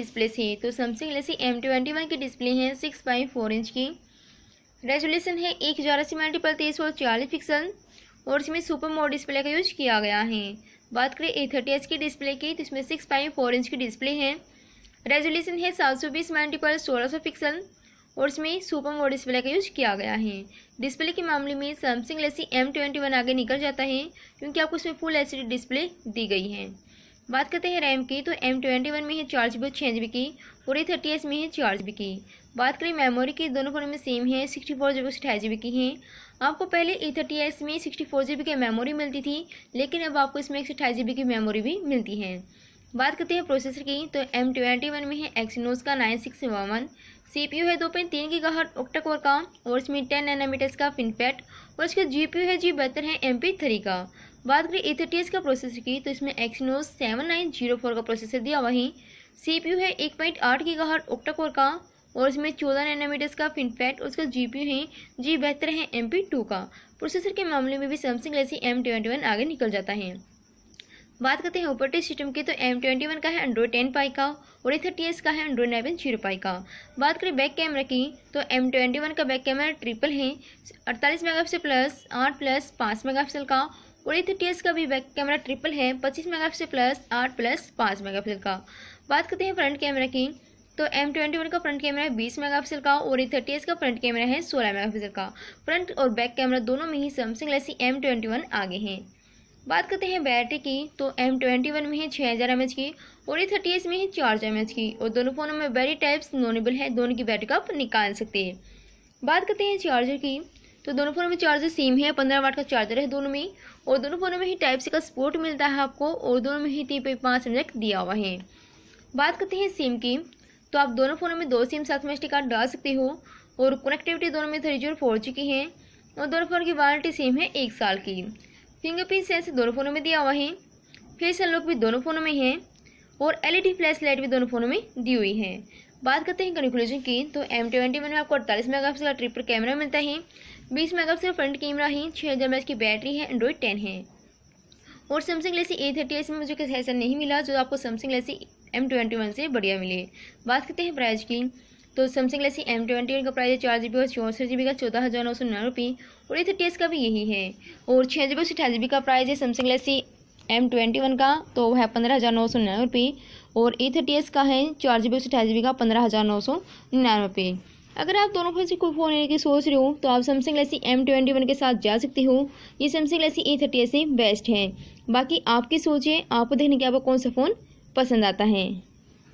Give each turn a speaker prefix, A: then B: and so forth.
A: display तो है तो Samsung Galaxy M twenty one की डिस्प्ले है सिक्स पॉइंट फोर इंच की रेजोल्यूशन है एक हज़ार अस्सी मल्टीपल तेईस सौ चालीस पिक्सल और इसमें सुपर मोड डिस्प्ले का यूज किया गया है बात करें ए थर्टी एच की डिस्प्ले की तो इसमें सिक्स पॉइंट फोर इंच की डिस्प्ले है रेजोल्यूशन है सात सौ बीस मल्टीपल सोलह सौ पिक्सल और इसमें सुपर मोड डिस्प्ले का यूज किया गया है डिस्प्ले के मामले में Samsung Galaxy M twenty one आगे निकल जाता है क्योंकि आपको इसमें फुल एच डिस्प्ले दी गई है बात करते हैं रैम की तो एम ट्वेंटी वन में है चार जी बी छः जी बी की और ए थर्टी एस में है चार जी बी की बात करें मेमोरी की दोनों फोन में सेम है sixty four G B G B की है आपको पहले ए थर्टी एस में सिक्सटी फोर जी बी की मेमोरी मिलती थी लेकिन अब आपको इसमें एक सौ अठाई जी बी की मेमोरी भी मिलती है बात करते हैं प्रोसेसर की तो एम ट्वेंटी वन में है एक्सिनोस का nine six one C P U है दो पॉइंट तीन की गाहर ओक्टा कोर का और इसमें टेन नैनोमीटर्स का पिनपैट और इसका जी पी यू है जी बेहतर है एम पी थ्री का बात करें ए थर्टी एस का प्रोसेसर की तो इसमें Exynos seven nine zero four का प्रोसेसर दिया वहीं सी पी यू है एक पॉइंट आठ की गहर ओक्टा कोर का और इसमें चौदह नैनोमीटर्स का फिनपैट और उसका जी पी है जी बेहतर है एम पी टू का प्रोसेसर के मामले में भी Samsung Galaxy M twenty one आगे निकल जाता है बात करते हैं ऑपरेटिव सिस्टम की तो एम ट्वेंटी वन का है एंड्रॉइड टेन पाई का और ए थर्टी एस का है एंड्रॉइड इलेवन जीरो पाई का बात करें बैक कैमरा की तो एम ट्वेंटी वन का बैक कैमरा ट्रिपल है अड़तालीस मेगापिक्सल प्लस आठ प्लस पाँच मेगापिक्सल का और ए थर्टी का भी बैक कैमरा ट्रिपल है पच्चीस मेगापिक्सल प्लस आठ प्लस पाँच मेगापिक्सल का बात करते हैं फ्रंट कैमरा की तो एम ट्वेंटी वन का फ्रंट कैमरा है बीस मेगापिक्सल का और ए थर्टी का फ्रंट कैमरा है सोलह मेगापिक्सल का फ्रंट और बैक कैमरा दोनों में ही Samsung Galaxy M twenty one आगे हैं बात करते हैं बैटरी की तो एम ट्वेंटी वन में है छः हज़ार एम एच की और ए थर्टी में है चार हज़ार एम एच की और दोनों फ़ोनों में बैटरी टाइप्स नॉनेबल है दोनों की बैटरी का आप निकाल सकते हैं बात करते हैं चार्जर की तो दोनों फोनों में चार्जर सेम है पंद्रह वाट का चार्जर है दोनों में और दोनों फ़ोनों में ही टाइप सी का सपोर्ट मिलता है आपको और दोनों में ही तीन पे पाँच एम दिया हुआ है बात करते हैं सिम की तो आप दोनों फ़ोनों में दो सिम साथ में एस कार्ड डाल सकते हो और कनेक्टिविटी दोनों में थ्री जी और फोर जी की है और दोनों फ़ोन की वारंटी सेम है एक साल की फिंगरप्रिंट सेंसर दोनों फ़ोनों में दिया हुआ है फेस अनलॉक भी दोनों फ़ोनों में है और एलईडी फ्लैश लाइट भी दोनों फ़ोनों में दी हुई है बात करते हैं कंक्लूजन की तो एम ट्वेंटी वन में आपको अड़तालीस मेगा का ट्रिपल कैमरा मिलता है बीस मेगापिक्सल फ्रंट कैमरा है छः हज़ार एम की बैटरी है एंड्रॉयड टेन है और सैमसंग गलेक्सी ए थर्टी में मुझे कुछ ऐसा नहीं मिला जो आपको Samsung Galaxy M twenty one से बढ़िया मिले बात करते हैं प्राइस की तो Samsung Galaxy M twenty one का प्राइस है चार जी बी और चौंसठ जी बी का चौदह हज़ार नौ सौ नौ रुपये और ए थर्टी एस का भी यही है और छः जी बी और अठारह जी बी का प्राइस है Samsung Galaxy M twenty one का तो वह है पंद्रह हज़ार नौ सौ नौ रुपये और ए थर्टी एस का है चार जी बी और अठारह जी बी का पंद्रह हज़ार नौ सौ निन्यानवे रुपये अगर आप दोनों फोन से कोई फ़ोन लेने की सोच रहे हो तो आप Samsung Galaxy M twenty one के साथ जा सकते हो ये Samsung Galaxy A thirty S best है बाकी आपकी सोचें आपको देखने के आपको कौन सा फ़ोन पसंद आता है